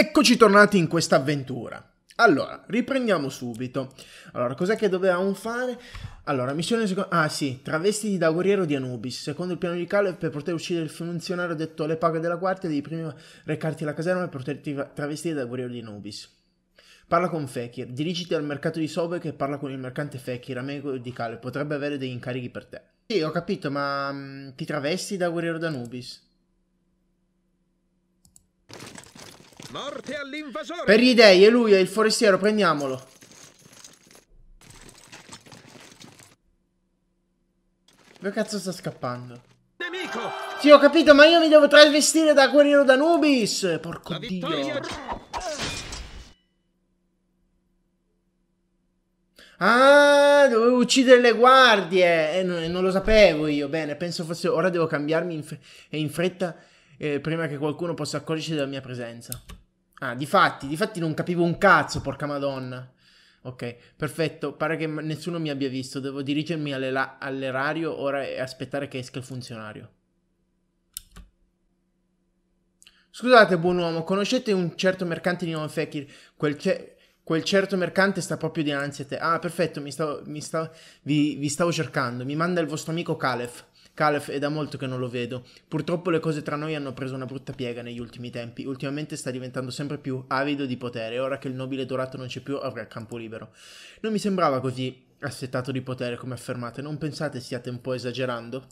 Eccoci tornati in questa avventura. Allora, riprendiamo subito. Allora, cos'è che dovevamo fare? Allora, missione seconda... Ah sì, travestiti da guerriero di Anubis. Secondo il piano di Caleb, per poter uscire il funzionario detto alle paghe della guardia, devi prima recarti alla caserma e poterti travestire da guerriero di Anubis. Parla con Fekir, dirigiti al mercato di Sobek e parla con il mercante Fekir, amico di Caleb, potrebbe avere degli incarichi per te. Sì, ho capito, ma mm, ti travesti da guerriero di d'Anubis? Morte all'invasore! Per gli dei, è lui è il forestiero, prendiamolo. Dove cazzo sta scappando? Nemico! Sì, ho capito, ma io mi devo travestire da guerriero Danubis! Porco dio! Ah, dovevo uccidere le guardie! E eh, non, non, lo sapevo io. Bene, penso fosse... Ora devo cambiarmi in, in fretta eh, prima che qualcuno possa accorgersi della mia presenza. Ah, difatti, difatti non capivo un cazzo, porca madonna. Ok, perfetto, pare che nessuno mi abbia visto, devo dirigermi all'erario ora e aspettare che esca il funzionario. Scusate, buon uomo, conoscete un certo mercante di nome Fekir? Quel, ce quel certo mercante sta proprio dinanzi a te. Ah, perfetto, mi stavo, mi stavo, vi, vi stavo cercando. Mi manda il vostro amico Calef. Calef è da molto che non lo vedo. Purtroppo le cose tra noi hanno preso una brutta piega negli ultimi tempi. Ultimamente sta diventando sempre più avido di potere ora che il nobile dorato non c'è più avrà campo libero. Non mi sembrava così assettato di potere come affermate, non pensate stiate un po' esagerando?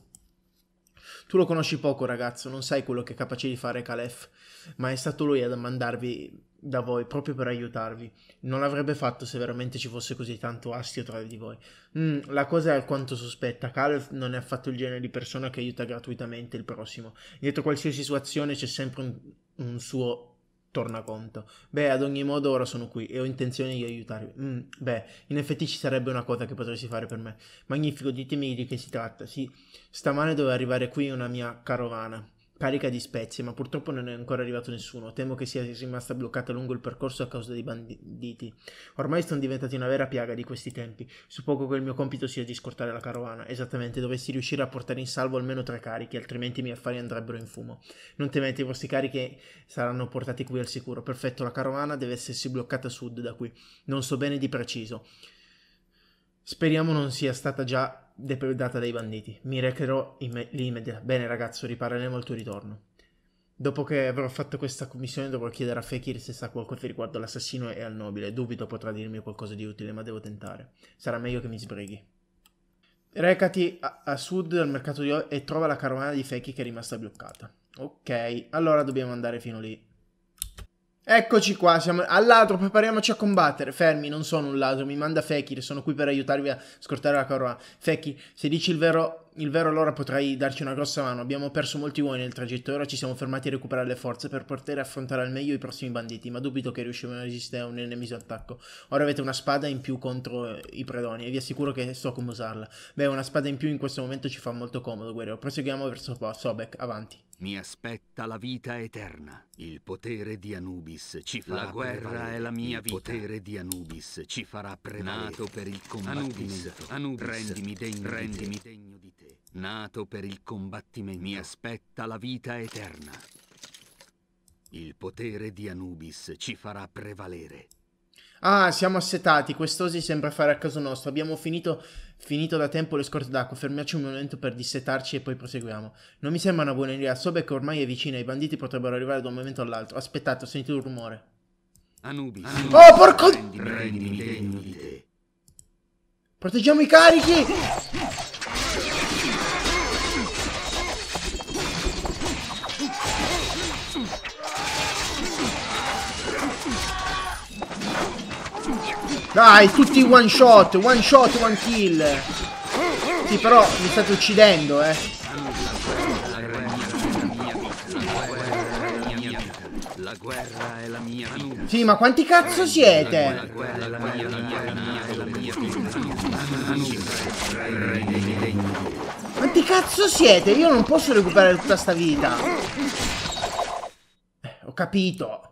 Tu lo conosci poco, ragazzo, non sai quello che è capace di fare Calef, ma è stato lui a mandarvi da voi proprio per aiutarvi. Non l'avrebbe fatto se veramente ci fosse così tanto astio tra di voi. Mm, la cosa è alquanto sospetta. Calef non è affatto il genere di persona che aiuta gratuitamente il prossimo. Dietro qualsiasi situazione c'è sempre un, un suo tornaconto. Beh, ad ogni modo ora sono qui e ho intenzione di aiutarvi. Mm, beh, in effetti ci sarebbe una cosa che potresti fare per me. Magnifico, ditemi di che si tratta. Sì, stamane doveva arrivare qui una mia carovana carica di spezie, ma purtroppo non è ancora arrivato nessuno. Temo che sia rimasta bloccata lungo il percorso a causa dei banditi. Ormai sono diventati una vera piaga di questi tempi. Suppongo che il mio compito sia di scortare la carovana. Esattamente, dovessi riuscire a portare in salvo almeno tre carichi, altrimenti i miei affari andrebbero in fumo. Non temete, i vostri carichi saranno portati qui al sicuro. Perfetto, la carovana deve essersi bloccata a sud da qui. Non so bene di preciso. Speriamo non sia stata già depredata dai banditi. Mi recherò imme- lì immediatamente. Bene, ragazzo, ripareremo al tuo ritorno. Dopo che avrò fatto questa commissione, dovrò chiedere a Fekir se sa qualcosa riguardo all'assassino e al nobile. Dubito potrà dirmi qualcosa di utile, ma devo tentare. Sarà meglio che mi sbrighi. Recati a, a sud del mercato di o- e trova la carovana di Fekir che è rimasta bloccata. Ok, allora dobbiamo andare fino lì. Eccoci qua, siamo al ladro, prepariamoci a combattere. Fermi, non sono un ladro, mi manda Fekir, sono qui per aiutarvi a scortare la corona. Fekir, se dici il vero, il vero allora potrai darci una grossa mano. Abbiamo perso molti uomini nel tragitto e ora ci siamo fermati a recuperare le forze per poter affrontare al meglio i prossimi banditi, ma dubito che riusciremo a resistere a un nemico attacco. Ora avete una spada in più contro eh, i predoni e vi assicuro che so come usarla. Beh, una spada in più in questo momento ci fa molto comodo, guerriero. Proseguiamo verso qua, Sobek, avanti. Mi aspetta la vita eterna. Il potere di Anubis ci farà prevalere. La guerra prevalere. è la mia vita. Il potere di Anubis ci farà prevalere. Nato per il combattimento. Anubis, Anubis rendimi degno, rendimi di degno di te. Nato per il combattimento. Mi aspetta la vita eterna. Il potere di Anubis ci farà prevalere. Ah, siamo assetati, quest'osi sembra fare a caso nostro. Abbiamo finito, finito da tempo le scorte d'acqua. Fermiamoci un momento per dissetarci e poi proseguiamo. Non mi sembra una buona idea. che ormai è vicina, i banditi potrebbero arrivare da un momento all'altro. Aspettate, ho sentito un rumore. Anubis. Ah, oh, porco... Prendimi degno di Proteggiamo i carichi! Dai, tutti one shot, one shot, one kill. Sì, però mi state uccidendo, eh. Sì, ma quanti cazzo siete? Quanti cazzo siete? Io non posso recuperare tutta sta vita. Eh, ho capito.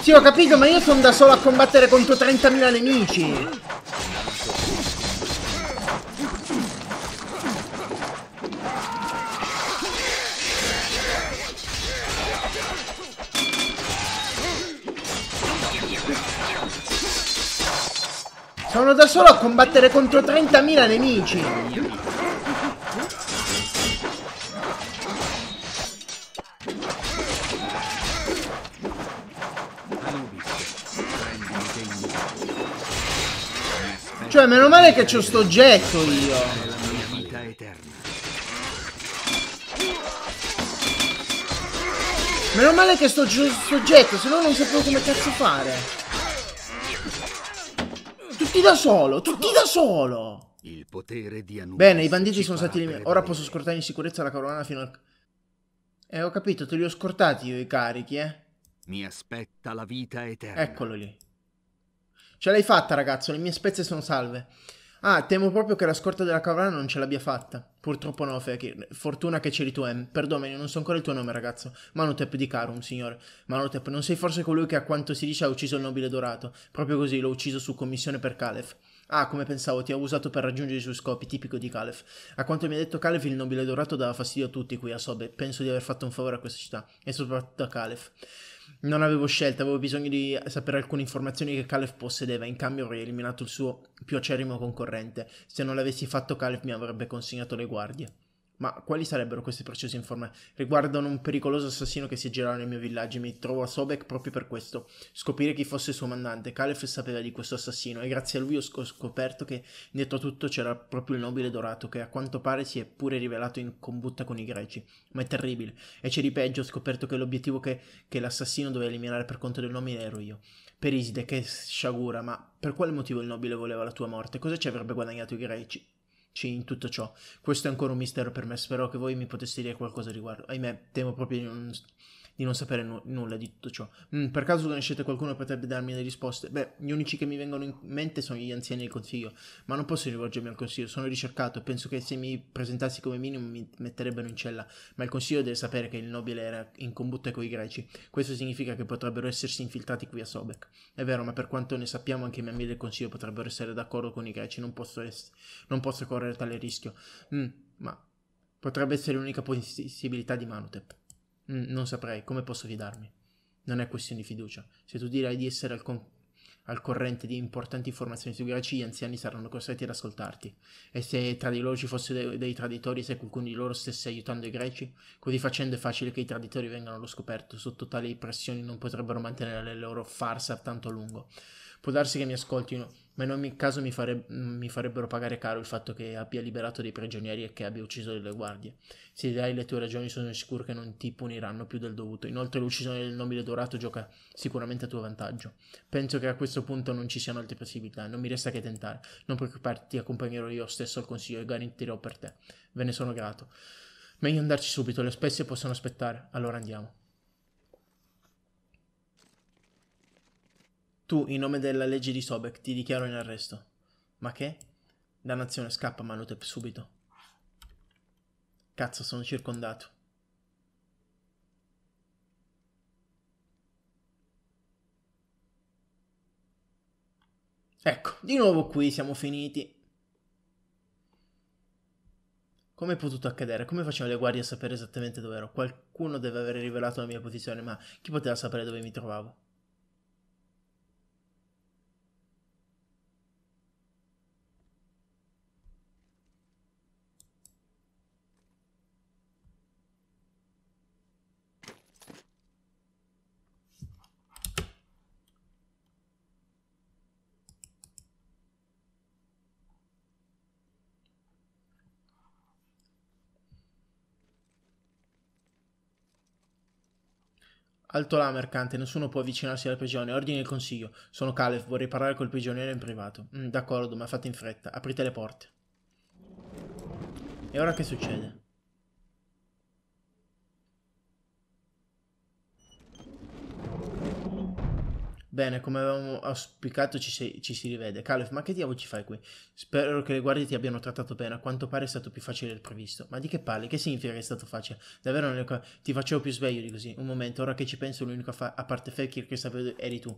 Sì, ho capito, ma io sono da solo a combattere contro 30.000 nemici. Sono da solo a combattere contro 30.000 nemici. Vabbè, meno male che c'ho sto oggetto io. Meno male che sto, sto oggetto, se no non sapevo come cazzo fare. Tutti da solo, tutti da solo. Il potere di Anubis Bene, i banditi sono stati eliminati. Ora posso scortare in sicurezza la carovana fino al... Eh, ho capito, te li ho scortati io i carichi, eh. Mi aspetta la vita eterna. Eccolo lì. Ce l'hai fatta, ragazzo, le mie spezie sono salve. Ah, temo proprio che la scorta della cavalla non ce l'abbia fatta. Purtroppo no, Fekir. Fortuna che c'eri tu, Em. Eh. Perdomeni, non so ancora il tuo nome, ragazzo. Manotep di Carum, signore. Manotep, non sei forse colui che a quanto si dice ha ucciso il nobile dorato? Proprio così, l'ho ucciso su commissione per Calef. Ah, come pensavo, ti ha usato per raggiungere i suoi scopi, tipico di Calef. A quanto mi ha detto Calef, il nobile dorato dava fastidio a tutti qui a Sobe. Penso di aver fatto un favore a questa città, e soprattutto a Calef non avevo scelta, avevo bisogno di sapere alcune informazioni che Caleb possedeva, in cambio avrei eliminato il suo più acerrimo concorrente, se non l'avessi fatto Caleb mi avrebbe consegnato le guardie. Ma quali sarebbero queste preziose informe? Riguardano un pericoloso assassino che si aggirava nel mio villaggio e mi trovo a Sobek proprio per questo. Scoprire chi fosse il suo mandante. Calef sapeva di questo assassino e grazie a lui ho, scoperto che dietro a tutto c'era proprio il nobile dorato che a quanto pare si è pure rivelato in combutta con i greci. Ma è terribile. E c'è di peggio, ho scoperto che l'obiettivo che, che l'assassino doveva eliminare per conto del nome ero io. Periside, che sciagura, ma per quale motivo il nobile voleva la tua morte? Cosa ci avrebbe guadagnato i greci? in tutto ciò. Questo è ancora un mistero per me, spero che voi mi poteste dire qualcosa riguardo. Ahimè, temo proprio di non di non sapere nu- nulla di tutto ciò. Mm, per caso conoscete qualcuno che potrebbe darmi delle risposte? Beh, gli unici che mi vengono in mente sono gli anziani del consiglio, ma non posso rivolgermi al consiglio, sono ricercato e penso che se mi presentassi come minimo mi metterebbero in cella, ma il consiglio deve sapere che il nobile era in combutta con i greci. Questo significa che potrebbero essersi infiltrati qui a Sobek. È vero, ma per quanto ne sappiamo anche i membri del consiglio potrebbero essere d'accordo con i greci, non posso, est- non posso correre tale rischio. Mm, ma potrebbe essere l'unica possibilità di Manutep. Mm, non saprei, come posso fidarmi? Non è questione di fiducia. Se tu dirai di essere al, con- al corrente di importanti informazioni sui greci, gli anziani saranno costretti ad ascoltarti. E se tra di loro ci fossero dei, dei traditori, se qualcuno di loro stesse aiutando i greci, così facendo è facile che i traditori vengano allo scoperto. Sotto tali pressioni non potrebbero mantenere le loro farsa tanto a lungo. Può darsi che mi ascoltino, ma in ogni caso mi, fareb- mi, farebbero pagare caro il fatto che abbia liberato dei prigionieri e che abbia ucciso delle guardie. Se dai le tue ragioni sono sicuro che non ti puniranno più del dovuto. Inoltre l'uccisione del nobile dorato gioca sicuramente a tuo vantaggio. Penso che a questo punto non ci siano altre possibilità, non mi resta che tentare. Non preoccuparti, ti accompagnerò io stesso al consiglio e garantirò per te. Ve ne sono grato. Meglio andarci subito, le spezie possono aspettare. Allora andiamo. Tu, in nome della legge di Sobek, ti dichiaro in arresto. Ma che? Dannazione, scappa, Manutep, subito. Cazzo, sono circondato. Ecco, di nuovo qui siamo finiti. Come è potuto accadere? Come facevano le guardie a sapere esattamente dove ero? Qualcuno deve aver rivelato la mia posizione, ma chi poteva sapere dove mi trovavo? Alto là, mercante, nessuno può avvicinarsi alla prigione. Ordine il consiglio. Sono Calef, vorrei parlare col prigioniero in privato. Mm, d'accordo, ma fate in fretta. Aprite le porte. E ora che succede? Bene, come avevamo auspicato ci, sei, ci si rivede. Calef, ma che diavolo ci fai qui? Spero che le guardie ti abbiano trattato bene, a quanto pare è stato più facile del previsto. Ma di che parli? Che significa che è stato facile? Davvero non è... ti facevo più sveglio di così. Un momento, ora che ci penso l'unico fa... a parte Fekir che sapevo eri tu.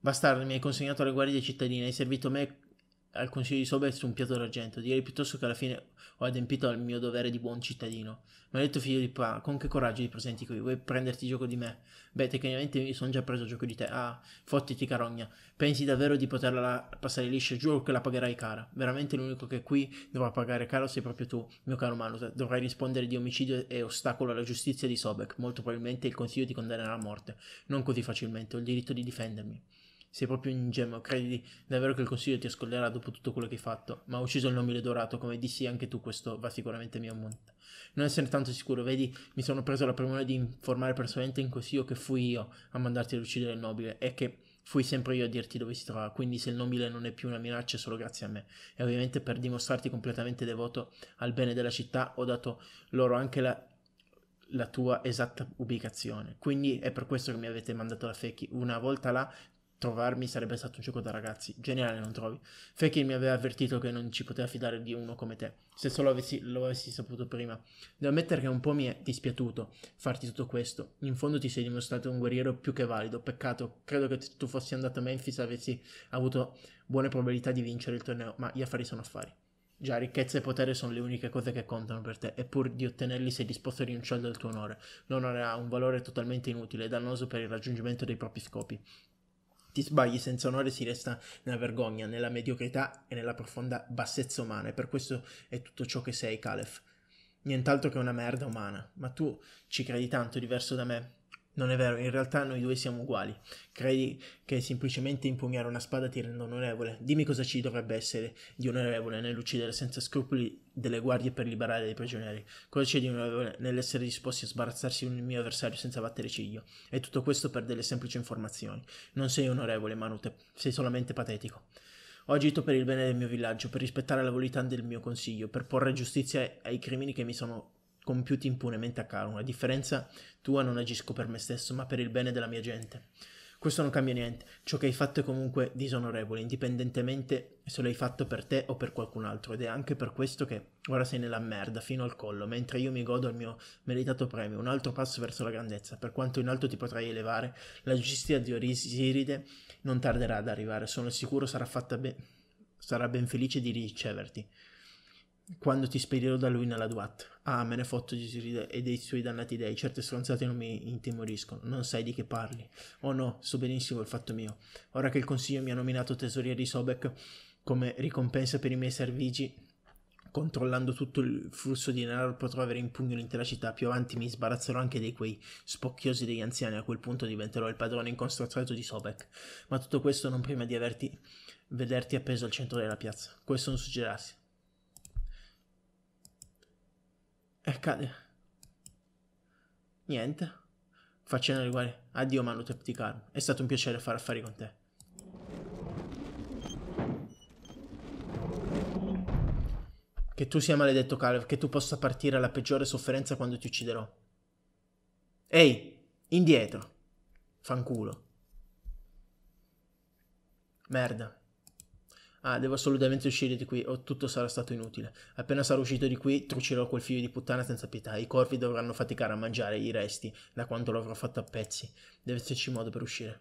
Bastardo, mi hai consegnato alle guardie cittadine, hai servito me al Consiglio di Sobel su un piatto d'argento, direi piuttosto che alla fine ho adempito al mio dovere di buon cittadino. Mi ha detto figlio di ah, pa, con che coraggio ti presenti qui? Vuoi prenderti gioco di me? Beh, tecnicamente mi sono già preso gioco di te. Ah, fottiti carogna. Pensi davvero di poterla passare liscia? Giuro che la pagherai cara. Veramente l'unico che qui dovrà pagare caro sei proprio tu, mio caro Manus. Dovrai rispondere di omicidio e ostacolo alla giustizia di Sobek. Molto probabilmente il consiglio ti condannerà a morte. Non così facilmente, ho il diritto di difendermi sei proprio un ingenuo, credi davvero che il consiglio ti ascolterà dopo tutto quello che hai fatto, ma ho ucciso il nobile dorato, come dissi anche tu, questo va sicuramente a mia monta. Non essere tanto sicuro, vedi, mi sono preso la premura di informare personalmente in consiglio che fui io a mandarti ad uccidere il nobile e che fui sempre io a dirti dove si trova, quindi se il nobile non è più una minaccia è solo grazie a me. E ovviamente per dimostrarti completamente devoto al bene della città ho dato loro anche la la tua esatta ubicazione. Quindi è per questo che mi avete mandato la Fechi. Una volta là trovarmi sarebbe stato un gioco da ragazzi. Geniale, non trovi? Fekir mi aveva avvertito che non ci poteva fidare di uno come te, se solo avessi, lo avessi saputo prima. Devo ammettere che un po' mi è dispiaciuto farti tutto questo. In fondo ti sei dimostrato un guerriero più che valido. Peccato, credo che tu fossi andato a Memphis e avessi avuto buone probabilità di vincere il torneo, ma gli affari sono affari. Già, ricchezza e potere sono le uniche cose che contano per te, e di ottenerli sei disposto a rinunciare al tuo onore. L'onore ha un valore totalmente inutile e dannoso per il raggiungimento dei propri scopi ti sbagli senza onore si resta nella vergogna, nella mediocrità e nella profonda bassezza umana e per questo è tutto ciò che sei, Calef. Nient'altro che una merda umana, ma tu ci credi tanto diverso da me, non è vero, in realtà noi due siamo uguali. Credi che semplicemente impugnare una spada ti renda onorevole? Dimmi cosa ci dovrebbe essere di onorevole nell'uccidere senza scrupoli delle guardie per liberare dei prigionieri? Cosa c'è di onorevole nell'essere disposti a sbarazzarsi di un mio avversario senza battere ciglio? E tutto questo per delle semplici informazioni. Non sei onorevole, Manute, sei solamente patetico. Ho agito per il bene del mio villaggio, per rispettare la volontà del mio consiglio, per porre giustizia ai crimini che mi sono compiuti impunemente a Karun, a differenza tua non agisco per me stesso, ma per il bene della mia gente. Questo non cambia niente, ciò che hai fatto è comunque disonorevole, indipendentemente se l'hai fatto per te o per qualcun altro, ed è anche per questo che ora sei nella merda fino al collo, mentre io mi godo il mio meritato premio, un altro passo verso la grandezza, per quanto in alto ti potrai elevare, la giustizia di Orisiride non tarderà ad arrivare, sono sicuro sarà fatta bene sarà ben felice di riceverti quando ti spedirò da lui nella Duat. Ah, me ne fotto Gesù e dei suoi dannati dei. Certe stronzate non mi intimoriscono. Non sai di che parli. Oh no, so benissimo il fatto mio. Ora che il consiglio mi ha nominato tesoriere di Sobek come ricompensa per i miei servigi, controllando tutto il flusso di denaro potrò avere in pugno l'intera città. Più avanti mi sbarazzerò anche di quei spocchiosi degli anziani. A quel punto diventerò il padrone inconstrato di Sobek. Ma tutto questo non prima di averti vederti appeso al centro della piazza. Questo non succederà. E eh, cade. Niente. Facendo le guardie. Addio Manu Tepticar. È stato un piacere fare affari con te. Che tu sia maledetto Caleb, che tu possa partire alla peggiore sofferenza quando ti ucciderò. Ehi, indietro. Fanculo. Merda ah devo assolutamente uscire di qui o tutto sarà stato inutile. Appena sarò uscito di qui trucerò quel figlio di puttana senza pietà, i corvi dovranno faticare a mangiare i resti da quanto l'avrò fatto a pezzi. Deve esserci modo per uscire.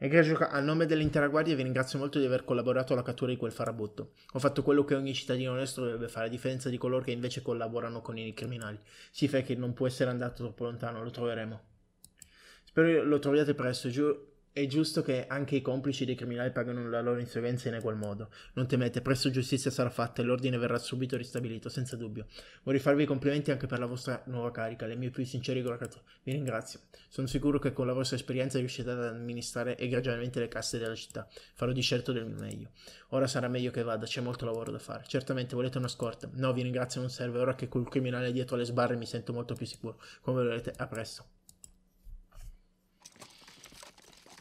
Egregio a nome dell'intera guardia vi ringrazio molto di aver collaborato alla cattura di quel farabutto. Ho fatto quello che ogni cittadino onesto dovrebbe fare, a differenza di coloro che invece collaborano con i criminali. Si fa che non può essere andato troppo lontano, lo troveremo. Spero lo troviate presto, giuro è giusto che anche i complici dei criminali pagano la loro insolvenza in egual modo. Non temete, presto giustizia sarà fatta e l'ordine verrà subito ristabilito, senza dubbio. Vorrei farvi i complimenti anche per la vostra nuova carica, le mie più sinceri gratitudini. Vi ringrazio. Sono sicuro che con la vostra esperienza riuscite ad amministrare egregiamente le casse della città. Farò di certo del mio meglio. Ora sarà meglio che vada, c'è molto lavoro da fare. Certamente volete una scorta. No, vi ringrazio, non serve. Ora che col criminale dietro alle sbarre mi sento molto più sicuro. Come volete, a presto.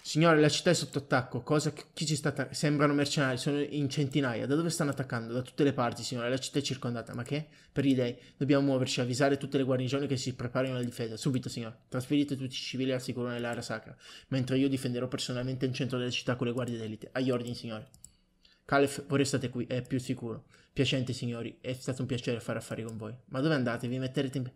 Signore, la città è sotto attacco. Cosa? Chi ci sta attaccando? Sembrano mercenari, sono in centinaia. Da dove stanno attaccando? Da tutte le parti, signore. La città è circondata. Ma che? Per gli dei. Dobbiamo muoverci, avvisare tutte le guarnigioni che si preparino alla difesa. Subito, signore. Trasferite tutti i civili al sicuro nell'area sacra. Mentre io difenderò personalmente il centro della città con le guardie d'elite. Agli ordini, signore. Calef, voi restate qui, è più sicuro. Piacente, signori. È stato un piacere fare affari con voi. Ma dove andate? Vi metterete in...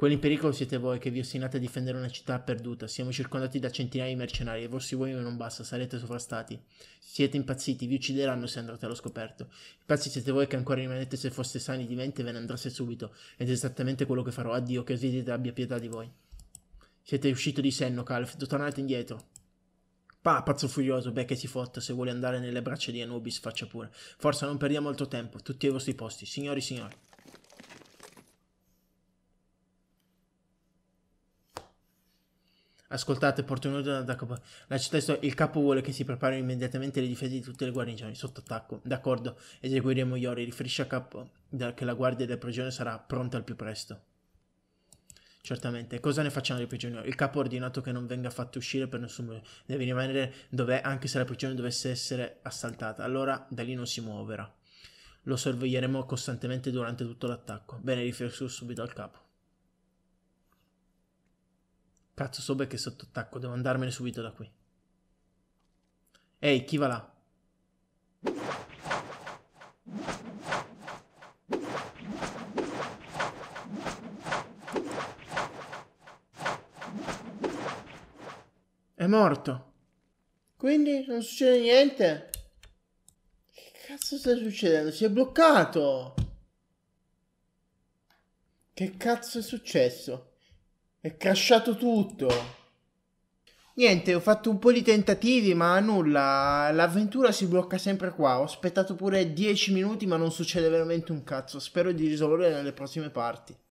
Quelli in pericolo siete voi che vi ostinate a difendere una città perduta. Siamo circondati da centinaia di mercenari e vostri voi non basta, sarete sovrastati. Siete impazziti, vi uccideranno se andrete allo scoperto. I Pazzi siete voi che ancora rimanete se foste sani di mente ve ne andreste subito. Ed è esattamente quello che farò. Addio, che Osiride abbia pietà di voi. Siete uscito di senno, Calf. Tornate indietro. Pa, pazzo furioso, beh che si fotta, se vuole andare nelle braccia di Anubis faccia pure. Forse non perdiamo altro tempo. Tutti ai vostri posti, signori signori. Ascoltate, porto in ordine da capo. La città è storica. Il capo vuole che si preparino immediatamente le difese di tutte le guarnigioni sotto attacco. D'accordo, eseguiremo Iori. Riferisce a capo che la guardia della prigione sarà pronta al più presto. Certamente. Cosa ne facciamo dei prigionieri? Il capo ha ordinato che non venga fatto uscire per nessun motivo. Deve rimanere dov'è anche se la prigione dovesse essere assaltata. Allora da lì non si muoverà. Lo sorveglieremo costantemente durante tutto l'attacco. Bene, riferisco subito al capo. Cazzo, Sobe che è sotto attacco, devo andarmene subito da qui. Ehi, chi va là? È morto. Quindi non succede niente? Che cazzo sta succedendo? Si è bloccato! Che cazzo è successo? È crashato tutto. Niente, ho fatto un po' di tentativi, ma nulla. L'avventura si blocca sempre qua. Ho aspettato pure 10 minuti, ma non succede veramente un cazzo. Spero di risolvere nelle prossime parti.